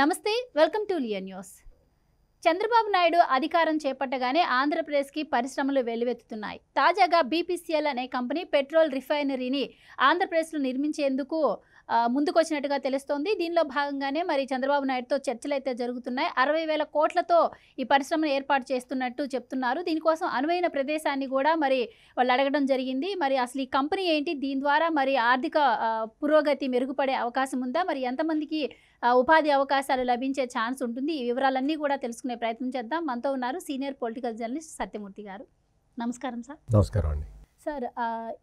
నమస్తే welcome to లియన్ news Chandrababu Naidu అధికారం చేపట్టగానే ఆంధ్రప్రదేశ్కి పరిశ్రమలు వెల్లువెత్తుతున్నాయి తాజాగా బీపీసీఎల్ అనే కంపెనీ పెట్రోల్ రిఫైనరీని ఆంధ్రప్రదేశ్లో నిర్మించేందుకు ముందుకొచ్చినట్టుగా తెలుస్తోంది దీనిలో భాగంగానే మరి చంద్రబాబు నాయుడుతో చర్చలు అయితే జరుగుతున్నాయి అరవై వేల కోట్లతో ఈ పరిశ్రమను ఏర్పాటు చేస్తున్నట్టు చెప్తున్నారు దీనికోసం అనువైన ప్రదేశాన్ని కూడా మరి వాళ్ళు అడగడం జరిగింది మరి అసలు ఈ కంపెనీ ఏంటి దీని ద్వారా మరి ఆర్థిక పురోగతి మెరుగుపడే అవకాశం ఉందా మరి ఎంతమందికి ఉపాధి అవకాశాలు లభించే ఛాన్స్ ఉంటుంది ఈ వివరాలన్నీ కూడా తెలుసుకునే ప్రయత్నం చేద్దాం మనతో ఉన్నారు సీనియర్ పొలిటికల్ జర్నలిస్ట్ సత్యమూర్తి గారు నమస్కారం సార్ నమస్కారం అండి సార్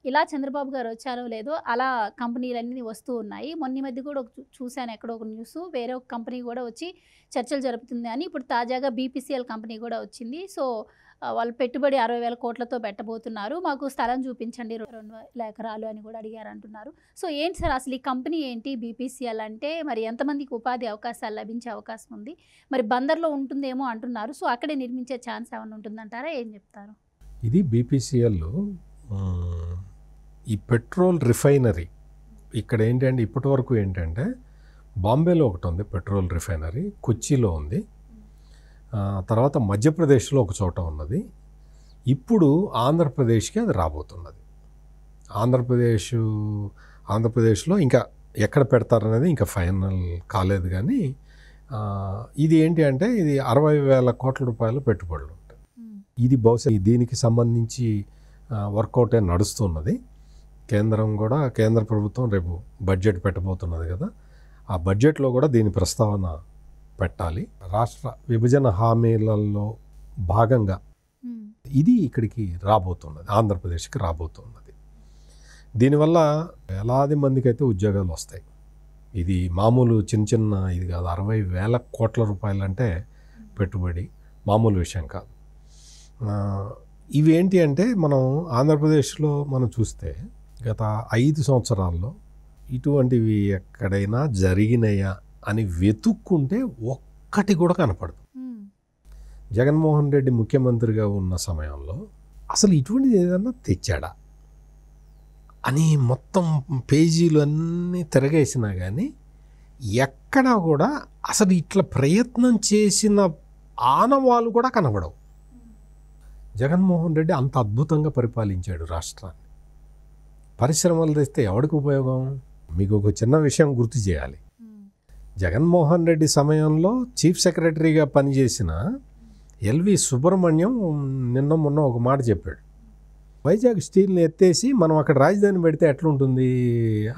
ఇలా చంద్రబాబు గారు వచ్చారో లేదో అలా కంపెనీలన్నీ వస్తూ ఉన్నాయి మొన్న మధ్య కూడా ఒక చూశాను ఎక్కడో ఒక న్యూస్ వేరే ఒక కంపెనీ కూడా వచ్చి చర్చలు జరుపుతుంది అని ఇప్పుడు తాజాగా బీపీసీఎల్ కంపెనీ కూడా వచ్చింది సో వాళ్ళు పెట్టుబడి అరవై వేల కోట్లతో పెట్టబోతున్నారు మాకు స్థలం చూపించండి రెండు వేల ఎకరాలు అని కూడా అడిగారు అంటున్నారు సో ఏంటి సార్ అసలు ఈ కంపెనీ ఏంటి బీపీసీఎల్ అంటే మరి ఎంతమందికి ఉపాధి అవకాశాలు లభించే అవకాశం ఉంది మరి బందర్లో ఉంటుందేమో అంటున్నారు సో అక్కడే నిర్మించే ఛాన్స్ ఏమైనా ఉంటుందంటారా ఏం చెప్తారు ఇది బీపీసీఎల్ ఈ పెట్రోల్ రిఫైనరీ ఇక్కడ ఏంటంటే ఇప్పటి వరకు ఏంటంటే బాంబేలో ఒకటి ఉంది పెట్రోల్ రిఫైనరీ కొచ్చిలో ఉంది తర్వాత మధ్యప్రదేశ్లో ఒక చోట ఉన్నది ఇప్పుడు ఆంధ్రప్రదేశ్కి అది రాబోతున్నది ఆంధ్రప్రదేశ్ ఆంధ్రప్రదేశ్లో ఇంకా ఎక్కడ పెడతారనేది ఇంకా ఫైనల్ కాలేదు కానీ ఇది ఏంటి అంటే ఇది అరవై వేల కోట్ల రూపాయల పెట్టుబడులు ఉంటాయి ఇది బహుశా దీనికి సంబంధించి వర్కౌటే నడుస్తున్నది కేంద్రం కూడా కేంద్ర ప్రభుత్వం రేపు బడ్జెట్ పెట్టబోతున్నది కదా ఆ బడ్జెట్లో కూడా దీని ప్రస్తావన పెట్టాలి రాష్ట్ర విభజన హామీలలో భాగంగా ఇది ఇక్కడికి రాబోతున్నది ఆంధ్రప్రదేశ్కి రాబోతున్నది దీనివల్ల వేలాది మందికైతే ఉద్యోగాలు వస్తాయి ఇది మామూలు చిన్న చిన్న ఇది కాదు అరవై వేల కోట్ల రూపాయలంటే పెట్టుబడి మామూలు విషయం కాదు ఇవేంటి అంటే మనం ఆంధ్రప్రదేశ్లో మనం చూస్తే గత ఐదు సంవత్సరాల్లో ఇటువంటివి ఎక్కడైనా జరిగినాయా అని వెతుక్కుంటే ఒక్కటి కూడా కనపడదు జగన్మోహన్ రెడ్డి ముఖ్యమంత్రిగా ఉన్న సమయంలో అసలు ఇటువంటిది ఏదన్నా తెచ్చాడా అని మొత్తం పేజీలు అన్నీ తిరగేసినా కానీ ఎక్కడా కూడా అసలు ఇట్లా ప్రయత్నం చేసిన ఆనవాళ్ళు కూడా కనబడవు జగన్మోహన్ రెడ్డి అంత అద్భుతంగా పరిపాలించాడు రాష్ట్రాన్ని పరిశ్రమలు తెస్తే ఎవరికి ఉపయోగం మీకు ఒక చిన్న విషయం గుర్తు చేయాలి జగన్మోహన్ రెడ్డి సమయంలో చీఫ్ సెక్రటరీగా పనిచేసిన ఎల్వి సుబ్రహ్మణ్యం నిన్న మొన్న ఒక మాట చెప్పాడు వైజాగ్ స్టీల్ని ఎత్తేసి మనం అక్కడ రాజధాని పెడితే ఎట్లుంటుంది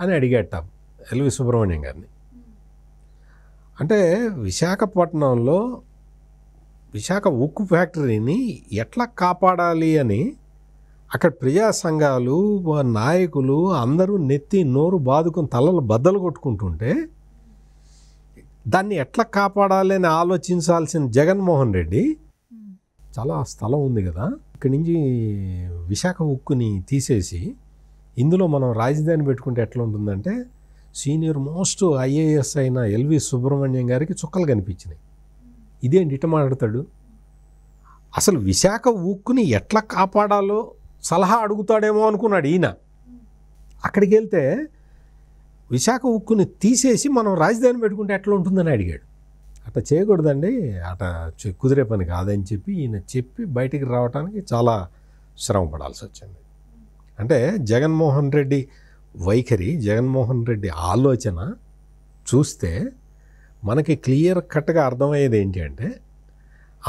అని అడిగేటాం ఎల్వి సుబ్రహ్మణ్యం గారిని అంటే విశాఖపట్నంలో విశాఖ ఉక్కు ఫ్యాక్టరీని ఎట్లా కాపాడాలి అని అక్కడ ప్రజా సంఘాలు నాయకులు అందరూ నెత్తి నోరు బాదుకుని తలలు బద్దలు కొట్టుకుంటుంటే దాన్ని ఎట్లా కాపాడాలి అని ఆలోచించాల్సిన జగన్మోహన్ రెడ్డి చాలా స్థలం ఉంది కదా ఇక్కడి నుంచి విశాఖ ఉక్కుని తీసేసి ఇందులో మనం రాజధాని పెట్టుకుంటే ఎట్లా ఉంటుందంటే సీనియర్ మోస్ట్ ఐఏఎస్ అయిన ఎల్వి సుబ్రహ్మణ్యం గారికి చుక్కలు కనిపించినాయి ఇదేంటి ఇట మాట్లాడతాడు అసలు విశాఖ ఉక్కుని ఎట్లా కాపాడాలో సలహా అడుగుతాడేమో అనుకున్నాడు ఈయన అక్కడికి వెళ్తే విశాఖ ఉక్కుని తీసేసి మనం రాజధాని పెట్టుకుంటే ఎట్లా ఉంటుందని అడిగాడు అట్లా చేయకూడదండి అట కుదిరే పని కాదని చెప్పి ఈయన చెప్పి బయటికి రావడానికి చాలా శ్రమ పడాల్సి వచ్చింది అంటే జగన్మోహన్ రెడ్డి వైఖరి జగన్మోహన్ రెడ్డి ఆలోచన చూస్తే మనకి క్లియర్ కట్గా అర్థమయ్యేది ఏంటి అంటే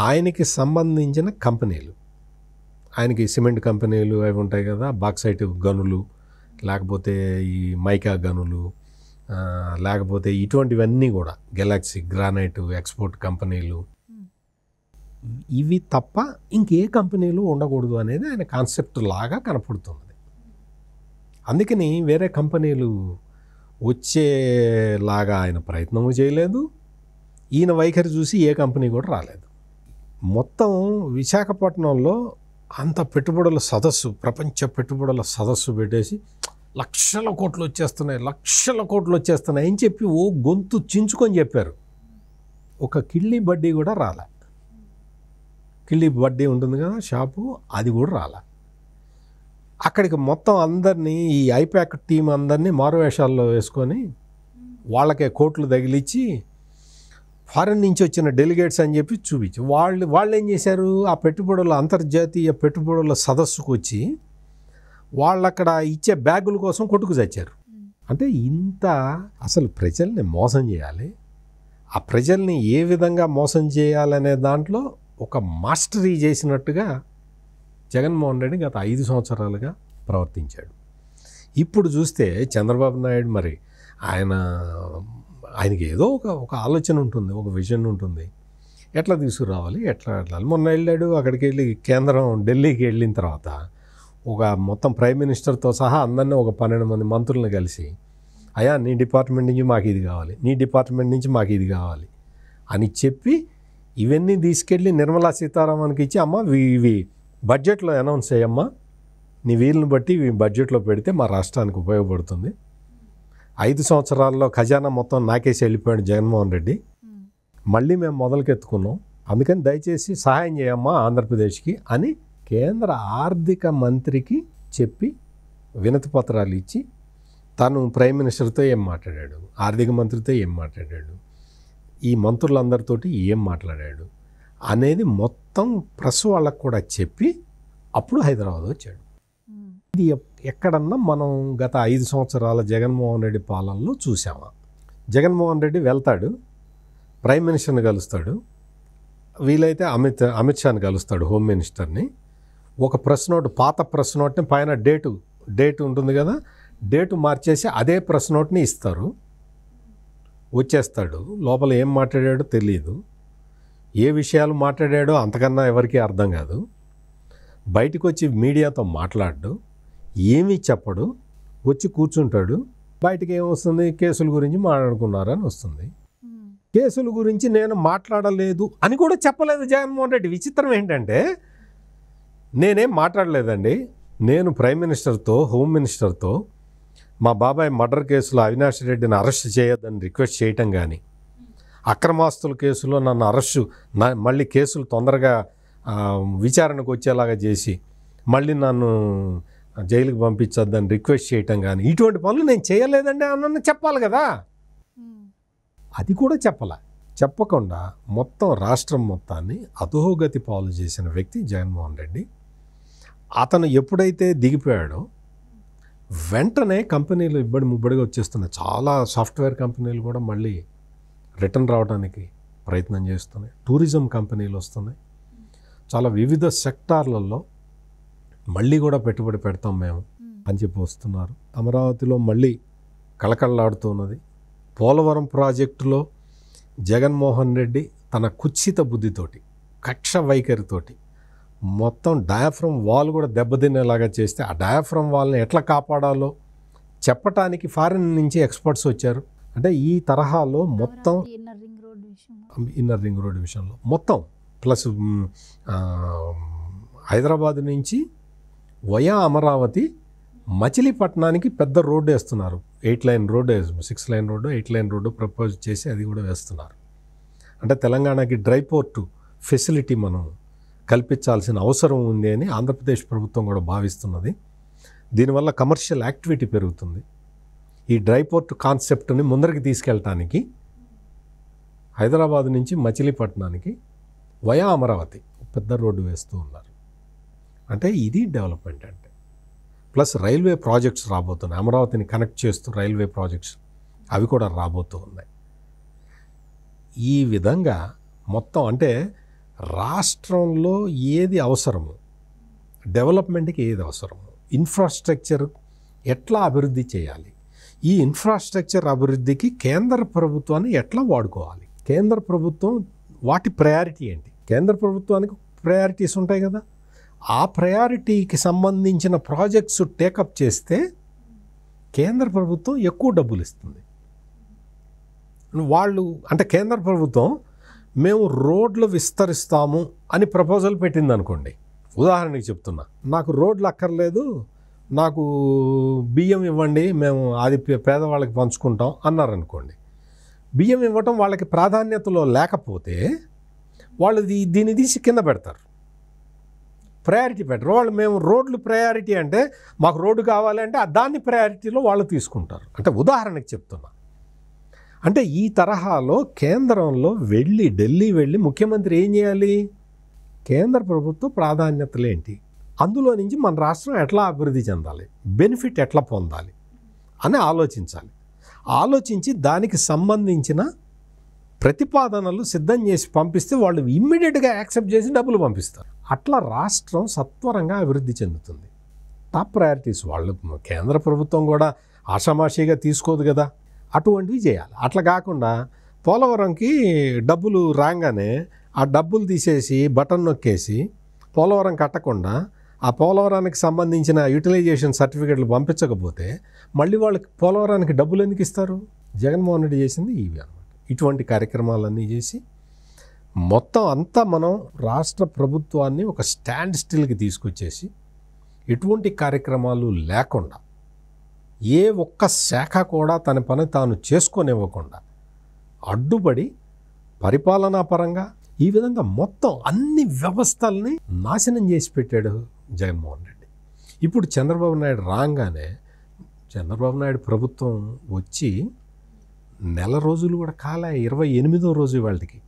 ఆయనకి సంబంధించిన కంపెనీలు ఆయనకి సిమెంట్ కంపెనీలు అవి ఉంటాయి కదా బాక్సైట్ గనులు లేకపోతే ఈ మైకా గనులు లేకపోతే ఇటువంటివన్నీ కూడా గెలాక్సీ గ్రానైట్ ఎక్స్పోర్ట్ కంపెనీలు ఇవి తప్ప ఇంకే కంపెనీలు ఉండకూడదు అనేది ఆయన కాన్సెప్ట్ లాగా కనపడుతున్నది అందుకని వేరే కంపెనీలు వచ్చేలాగా ఆయన ప్రయత్నము చేయలేదు ఈయన వైఖరి చూసి ఏ కంపెనీ కూడా రాలేదు మొత్తం విశాఖపట్నంలో అంత పెట్టుబడుల సదస్సు ప్రపంచ పెట్టుబడుల సదస్సు పెట్టేసి లక్షల కోట్లు వచ్చేస్తున్నాయి లక్షల కోట్లు వచ్చేస్తున్నాయి అని చెప్పి ఓ గొంతు చించుకొని చెప్పారు ఒక కిళ్ళి బడ్డీ కూడా రాలే కిళ్ళి బడ్డీ ఉంటుంది కదా షాపు అది కూడా రాలే అక్కడికి మొత్తం అందరినీ ఈ ఐపాక్ టీం అందరినీ మారువేషాల్లో వేసుకొని వాళ్ళకే కోట్లు తగిలిచ్చి ఫారెన్ నుంచి వచ్చిన డెలిగేట్స్ అని చెప్పి చూపించి వాళ్ళు వాళ్ళు ఏం చేశారు ఆ పెట్టుబడుల అంతర్జాతీయ పెట్టుబడుల సదస్సుకు వచ్చి వాళ్ళు అక్కడ ఇచ్చే బ్యాగుల కోసం కొట్టుకు చచ్చారు అంటే ఇంత అసలు ప్రజల్ని మోసం చేయాలి ఆ ప్రజల్ని ఏ విధంగా మోసం చేయాలనే దాంట్లో ఒక మాస్టరీ చేసినట్టుగా జగన్మోహన్ రెడ్డి గత ఐదు సంవత్సరాలుగా ప్రవర్తించాడు ఇప్పుడు చూస్తే చంద్రబాబు నాయుడు మరి ఆయన ఆయనకి ఏదో ఒక ఒక ఆలోచన ఉంటుంది ఒక విజన్ ఉంటుంది ఎట్లా తీసుకురావాలి ఎట్లా వెళ్ళాలి మొన్న వెళ్ళాడు అక్కడికి వెళ్ళి కేంద్రం ఢిల్లీకి వెళ్ళిన తర్వాత ఒక మొత్తం ప్రైమ్ మినిస్టర్తో సహా అందరినీ ఒక పన్నెండు మంది మంత్రులను కలిసి అయా నీ డిపార్ట్మెంట్ నుంచి మాకు ఇది కావాలి నీ డిపార్ట్మెంట్ నుంచి మాకు ఇది కావాలి అని చెప్పి ఇవన్నీ తీసుకెళ్ళి నిర్మలా సీతారామన్కి ఇచ్చి అమ్మ ఇవి బడ్జెట్లో అనౌన్స్ చేయమ్మా నీ వీలుని బట్టి బడ్జెట్లో పెడితే మా రాష్ట్రానికి ఉపయోగపడుతుంది ఐదు సంవత్సరాల్లో ఖజానా మొత్తం నాకేసి వెళ్ళిపోయాడు జగన్మోహన్ రెడ్డి మళ్ళీ మేము మొదలుకెత్తుకున్నాం అందుకని దయచేసి సహాయం చేయమ్మా ఆంధ్రప్రదేశ్కి అని కేంద్ర ఆర్థిక మంత్రికి చెప్పి వినతి పత్రాలు ఇచ్చి తను ప్రైమ్ మినిస్టర్తో ఏం మాట్లాడాడు ఆర్థిక మంత్రితో ఏం మాట్లాడాడు ఈ మంత్రులందరితోటి ఏం మాట్లాడాడు అనేది మొత్తం మొత్తం ప్రెస్ వాళ్ళకు కూడా చెప్పి అప్పుడు హైదరాబాద్ వచ్చాడు ఇది ఎక్కడన్నా మనం గత ఐదు సంవత్సరాల జగన్మోహన్ రెడ్డి పాలనలో చూసామా జగన్మోహన్ రెడ్డి వెళ్తాడు ప్రైమ్ మినిస్టర్ని కలుస్తాడు వీలైతే అమిత్ అమిత్ షాని కలుస్తాడు హోమ్ మినిస్టర్ని ఒక ప్రెస్ నోట్ పాత ప్రెస్ నోట్ని పైన డేటు డేట్ ఉంటుంది కదా డేటు మార్చేసి అదే ప్రెస్ నోట్ని ఇస్తారు వచ్చేస్తాడు లోపల ఏం మాట్లాడాడో తెలియదు ఏ విషయాలు మాట్లాడాడో అంతకన్నా ఎవరికీ అర్థం కాదు బయటకు వచ్చి మీడియాతో మాట్లాడు ఏమీ చెప్పడు వచ్చి కూర్చుంటాడు బయటకు ఏమొస్తుంది కేసుల గురించి మాట్లాడుకున్నారని వస్తుంది కేసుల గురించి నేను మాట్లాడలేదు అని కూడా చెప్పలేదు జగన్మోహన్ రెడ్డి విచిత్రం ఏంటంటే నేనేం మాట్లాడలేదండి నేను ప్రైమ్ మినిస్టర్తో హోమ్ మినిస్టర్తో మా బాబాయ్ మర్డర్ కేసులో అవినాష్ రెడ్డిని అరెస్ట్ చేయొద్దని రిక్వెస్ట్ చేయటం కానీ అక్రమాస్తుల కేసులో నన్ను అరెస్టు మళ్ళీ కేసులు తొందరగా విచారణకు వచ్చేలాగా చేసి మళ్ళీ నన్ను జైలుకి పంపించొద్దని రిక్వెస్ట్ చేయటం కానీ ఇటువంటి పనులు నేను చేయలేదండి అన్న చెప్పాలి కదా అది కూడా చెప్పాల చెప్పకుండా మొత్తం రాష్ట్రం మొత్తాన్ని అధోగతి పాలు చేసిన వ్యక్తి జగన్మోహన్ రెడ్డి అతను ఎప్పుడైతే దిగిపోయాడో వెంటనే కంపెనీలు ఇబ్బడి ముబ్బడిగా వచ్చేస్తున్నాయి చాలా సాఫ్ట్వేర్ కంపెనీలు కూడా మళ్ళీ రిటర్న్ రావడానికి ప్రయత్నం చేస్తున్నాయి టూరిజం కంపెనీలు వస్తున్నాయి చాలా వివిధ సెక్టార్లలో మళ్ళీ కూడా పెట్టుబడి పెడతాం మేము hmm. అని చెప్పి వస్తున్నారు అమరావతిలో మళ్ళీ కళకళలాడుతున్నది పోలవరం ప్రాజెక్టులో జగన్మోహన్ రెడ్డి తన కుచ్చిత బుద్ధితోటి కక్ష వైఖరితోటి మొత్తం డయాఫ్రమ్ వాల్ కూడా దెబ్బతినేలాగా చేస్తే ఆ డయాఫ్రమ్ వాల్ని ఎట్లా కాపాడాలో చెప్పటానికి ఫారిన్ నుంచి ఎక్స్పర్ట్స్ వచ్చారు అంటే ఈ తరహాలో మొత్తం ఇన్నర్ రింగ్ రోడ్ విషయంలో మొత్తం ప్లస్ హైదరాబాద్ నుంచి వయా అమరావతి మచిలీపట్నానికి పెద్ద రోడ్డు వేస్తున్నారు eight line road six line road eight line road propose చేసి అది కూడా వేస్తున్నారు అంటే తెలంగాణకి డ్రై పోర్టు ఫెసిలిటీ మనం కల్పించాల్సిన అవసరం ఉంది అని ఆంధ్రప్రదేశ్ ప్రభుత్వం కూడా భావిస్తున్నది దీనివల్ల కమర్షియల్ యాక్టివిటీ పెరుగుతుంది ఈ డ్రైపోర్ట్ కాన్సెప్ట్ని ముందరికి తీసుకెళ్ళటానికి హైదరాబాద్ నుంచి మచిలీపట్నానికి వయా అమరావతి పెద్ద రోడ్డు వేస్తూ ఉన్నారు అంటే ఇది డెవలప్మెంట్ అంటే ప్లస్ రైల్వే ప్రాజెక్ట్స్ రాబోతున్నాయి అమరావతిని కనెక్ట్ చేస్తూ రైల్వే ప్రాజెక్ట్స్ అవి కూడా రాబోతూ ఉన్నాయి ఈ విధంగా మొత్తం అంటే రాష్ట్రంలో ఏది అవసరము డెవలప్మెంట్కి ఏది అవసరము ఇన్ఫ్రాస్ట్రక్చర్ ఎట్లా అభివృద్ధి చేయాలి ఈ ఇన్ఫ్రాస్ట్రక్చర్ అభివృద్ధికి కేంద్ర ప్రభుత్వాన్ని ఎట్లా వాడుకోవాలి కేంద్ర ప్రభుత్వం వాటి ప్రయారిటీ ఏంటి కేంద్ర ప్రభుత్వానికి ప్రయారిటీస్ ఉంటాయి కదా ఆ ప్రయారిటీకి సంబంధించిన ప్రాజెక్ట్స్ టేకప్ చేస్తే కేంద్ర ప్రభుత్వం ఎక్కువ డబ్బులు ఇస్తుంది వాళ్ళు అంటే కేంద్ర ప్రభుత్వం మేము రోడ్లు విస్తరిస్తాము అని ప్రపోజల్ పెట్టింది అనుకోండి ఉదాహరణకి చెప్తున్నా నాకు రోడ్లు అక్కర్లేదు నాకు బియ్యం ఇవ్వండి మేము అది పేదవాళ్ళకి పంచుకుంటాం అన్నారనుకోండి బియ్యం ఇవ్వటం వాళ్ళకి ప్రాధాన్యతలో లేకపోతే వాళ్ళు దీన్ని తీసి కింద పెడతారు ప్రయారిటీ పెట్టరు వాళ్ళు మేము రోడ్లు ప్రయారిటీ అంటే మాకు రోడ్డు కావాలి అంటే దాన్ని ప్రయారిటీలో వాళ్ళు తీసుకుంటారు అంటే ఉదాహరణకి చెప్తున్నా అంటే ఈ తరహాలో కేంద్రంలో వెళ్ళి ఢిల్లీ వెళ్ళి ముఖ్యమంత్రి ఏం చేయాలి కేంద్ర ప్రభుత్వ ప్రాధాన్యతలేంటి అందులో నుంచి మన రాష్ట్రం ఎట్లా అభివృద్ధి చెందాలి బెనిఫిట్ ఎట్లా పొందాలి అని ఆలోచించాలి ఆలోచించి దానికి సంబంధించిన ప్రతిపాదనలు సిద్ధం చేసి పంపిస్తే వాళ్ళు ఇమ్మీడియట్గా యాక్సెప్ట్ చేసి డబ్బులు పంపిస్తారు అట్లా రాష్ట్రం సత్వరంగా అభివృద్ధి చెందుతుంది టాప్ ప్రయారిటీస్ వాళ్ళు కేంద్ర ప్రభుత్వం కూడా ఆషామాషీగా తీసుకోదు కదా అటువంటివి చేయాలి అట్లా కాకుండా పోలవరంకి డబ్బులు రాగానే ఆ డబ్బులు తీసేసి బటన్ నొక్కేసి పోలవరం కట్టకుండా ఆ పోలవరానికి సంబంధించిన యూటిలైజేషన్ సర్టిఫికేట్లు పంపించకపోతే మళ్ళీ వాళ్ళకి పోలవరానికి డబ్బులు ఎందుకు ఇస్తారు జగన్మోహన్ రెడ్డి చేసింది ఇవి అనమాట ఇటువంటి కార్యక్రమాలన్నీ చేసి మొత్తం అంతా మనం రాష్ట్ర ప్రభుత్వాన్ని ఒక స్టాండ్ స్టిల్కి తీసుకొచ్చేసి ఎటువంటి కార్యక్రమాలు లేకుండా ఏ ఒక్క శాఖ కూడా తన పని తాను చేసుకొనివ్వకుండా అడ్డుపడి పరిపాలనా పరంగా ఈ విధంగా మొత్తం అన్ని వ్యవస్థల్ని నాశనం చేసి పెట్టాడు జగన్మోహన్ రెడ్డి ఇప్పుడు చంద్రబాబు నాయుడు రాగానే చంద్రబాబు నాయుడు ప్రభుత్వం వచ్చి నెల రోజులు కూడా కాలే ఇరవై ఎనిమిదో రోజు వాళ్ళకి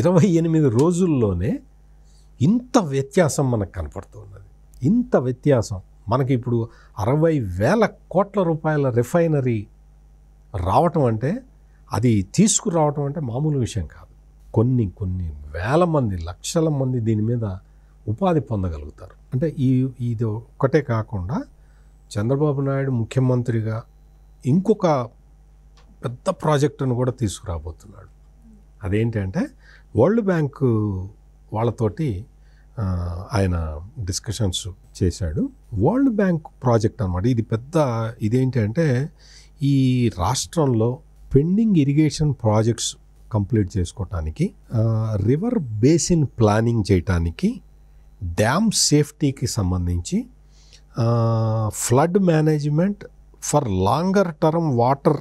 ఇరవై ఎనిమిది రోజుల్లోనే ఇంత వ్యత్యాసం మనకు కనపడుతున్నది ఇంత వ్యత్యాసం మనకి ఇప్పుడు అరవై వేల కోట్ల రూపాయల రిఫైనరీ రావటం అంటే అది తీసుకురావటం అంటే మామూలు విషయం కాదు కొన్ని కొన్ని వేల మంది లక్షల మంది దీని మీద ఉపాధి పొందగలుగుతారు అంటే ఈ ఇది ఒక్కటే కాకుండా చంద్రబాబు నాయుడు ముఖ్యమంత్రిగా ఇంకొక పెద్ద ప్రాజెక్టును కూడా తీసుకురాబోతున్నాడు అదేంటంటే వరల్డ్ బ్యాంకు వాళ్ళతోటి ఆయన డిస్కషన్స్ చేశాడు వరల్డ్ బ్యాంక్ ప్రాజెక్ట్ అనమాట ఇది పెద్ద ఇదేంటంటే ఈ రాష్ట్రంలో పెండింగ్ ఇరిగేషన్ ప్రాజెక్ట్స్ కంప్లీట్ చేసుకోవటానికి రివర్ బేసిన్ ప్లానింగ్ చేయటానికి డ్యామ్ సేఫ్టీకి సంబంధించి flood management for longer term water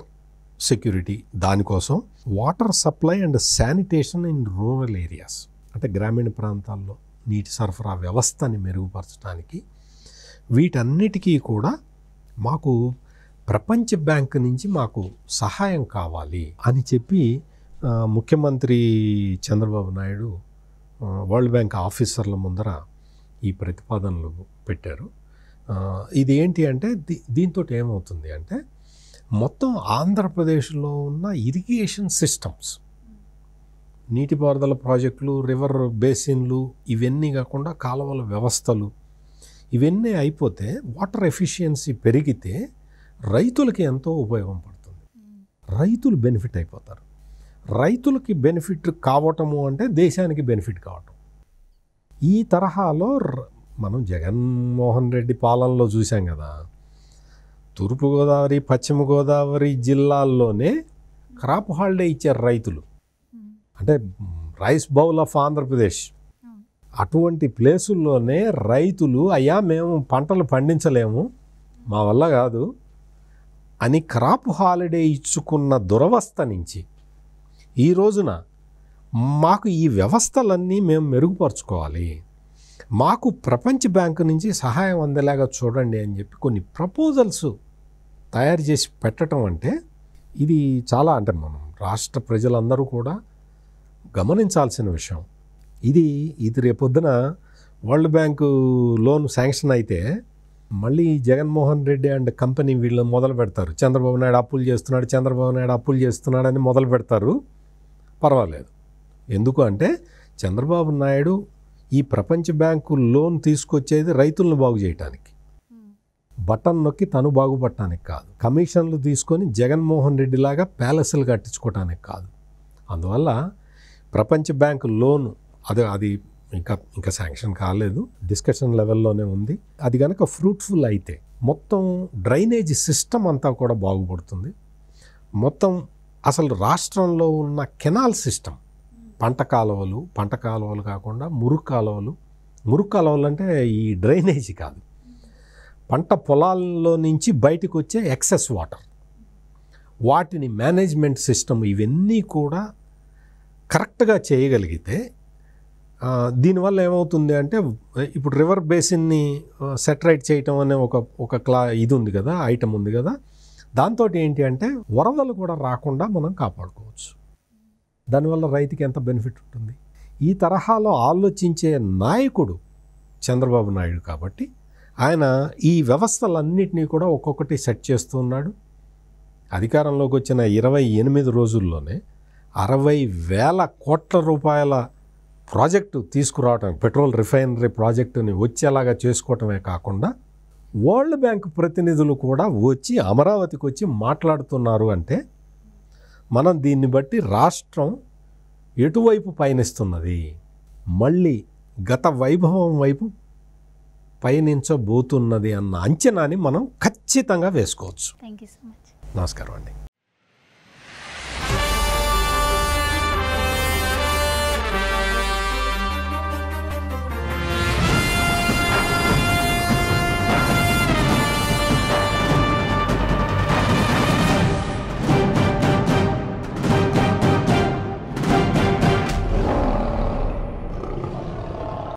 security దానికోసం water supply and sanitation in rural areas అంటే గ్రామీణ ప్రాంతాల్లో నీటి సరఫరా వ్యవస్థని మెరుగుపరచడానికి వీటన్నిటికీ కూడా మాకు ప్రపంచ బ్యాంక్ నుంచి మాకు సహాయం కావాలి అని చెప్పి ముఖ్యమంత్రి చంద్రబాబు నాయుడు వరల్డ్ బ్యాంక్ ఆఫీసర్ల ముందర ఈ ప్రతిపాదనలు పెట్టారు ఇది ఏంటి అంటే దీ దీంతో ఏమవుతుంది అంటే మొత్తం ఆంధ్రప్రదేశ్లో ఉన్న ఇరిగేషన్ సిస్టమ్స్ నీటిపారుదల ప్రాజెక్టులు రివర్ బేసిన్లు ఇవన్నీ కాకుండా కాలువల వ్యవస్థలు ఇవన్నీ అయిపోతే వాటర్ ఎఫిషియన్సీ పెరిగితే రైతులకి ఎంతో ఉపయోగం పడుతుంది రైతులు బెనిఫిట్ అయిపోతారు రైతులకి బెనిఫిట్ కావటము అంటే దేశానికి బెనిఫిట్ కావటం ఈ తరహాలో మనం జగన్మోహన్ రెడ్డి పాలనలో చూసాం కదా తూర్పుగోదావరి పశ్చిమ గోదావరి జిల్లాల్లోనే క్రాప్ హాలిడే ఇచ్చారు రైతులు అంటే రైస్ బౌల్ ఆఫ్ ఆంధ్రప్రదేశ్ అటువంటి ప్లేసుల్లోనే రైతులు అయ్యా మేము పంటలు పండించలేము మా వల్ల కాదు అని క్రాప్ హాలిడే ఇచ్చుకున్న దురవస్థ నుంచి ఈ రోజున మాకు ఈ వ్యవస్థలన్నీ మేము మెరుగుపరచుకోవాలి మాకు ప్రపంచ బ్యాంకు నుంచి సహాయం అందేలాగా చూడండి అని చెప్పి కొన్ని ప్రపోజల్స్ తయారు చేసి పెట్టడం అంటే ఇది చాలా అంటే మనం రాష్ట్ర ప్రజలందరూ కూడా గమనించాల్సిన విషయం ఇది ఇది రేపొద్దున వరల్డ్ బ్యాంకు లోన్ శాంక్షన్ అయితే మళ్ళీ జగన్మోహన్ రెడ్డి అండ్ కంపెనీ వీళ్ళు మొదలు పెడతారు చంద్రబాబు నాయుడు అప్పులు చేస్తున్నాడు చంద్రబాబు నాయుడు అప్పులు చేస్తున్నాడని మొదలు పెడతారు పర్వాలేదు ఎందుకు అంటే చంద్రబాబు నాయుడు ఈ ప్రపంచ బ్యాంకు లోన్ తీసుకొచ్చేది రైతులను బాగు చేయడానికి బటన్ నొక్కి తను బాగుపడటానికి కాదు కమిషన్లు తీసుకొని జగన్మోహన్ రెడ్డి లాగా ప్యాలెస్లు కట్టించుకోవటానికి కాదు అందువల్ల ప్రపంచ బ్యాంకు లోన్ అది అది ఇంకా ఇంకా శాంక్షన్ కాలేదు డిస్కషన్ లెవెల్లోనే ఉంది అది కనుక ఫ్రూట్ఫుల్ అయితే మొత్తం డ్రైనేజ్ సిస్టమ్ అంతా కూడా బాగుపడుతుంది మొత్తం అసలు రాష్ట్రంలో ఉన్న కెనాల్ సిస్టమ్ పంట కాలువలు పంట కాలువలు కాకుండా మురుగు కాలువలు మురుగు కాలువలు అంటే ఈ డ్రైనేజీ కాదు పంట పొలాల్లో నుంచి బయటకు వచ్చే ఎక్సెస్ వాటర్ వాటిని మేనేజ్మెంట్ సిస్టమ్ ఇవన్నీ కూడా కరెక్ట్గా చేయగలిగితే దీనివల్ల ఏమవుతుంది అంటే ఇప్పుడు రివర్ బేసిన్ని సెటరైట్ చేయటం అనే ఒక ఒక క్లా ఇది ఉంది కదా ఐటమ్ ఉంది కదా దాంతో ఏంటి అంటే వరదలు కూడా రాకుండా మనం కాపాడుకోవచ్చు దానివల్ల రైతుకి ఎంత బెనిఫిట్ ఉంటుంది ఈ తరహాలో ఆలోచించే నాయకుడు చంద్రబాబు నాయుడు కాబట్టి ఆయన ఈ వ్యవస్థలన్నింటినీ కూడా ఒక్కొక్కటి సెట్ చేస్తున్నాడు అధికారంలోకి వచ్చిన ఇరవై ఎనిమిది రోజుల్లోనే అరవై వేల కోట్ల రూపాయల ప్రాజెక్టు తీసుకురావటం పెట్రోల్ రిఫైనరీ ప్రాజెక్టుని వచ్చేలాగా చేసుకోవటమే కాకుండా వరల్డ్ బ్యాంక్ ప్రతినిధులు కూడా వచ్చి అమరావతికి వచ్చి మాట్లాడుతున్నారు అంటే మనం దీన్ని బట్టి రాష్ట్రం ఎటువైపు పయనిస్తున్నది మళ్ళీ గత వైభవం వైపు పయనించబోతున్నది అన్న అంచనాని మనం ఖచ్చితంగా వేసుకోవచ్చు నమస్కారం అండి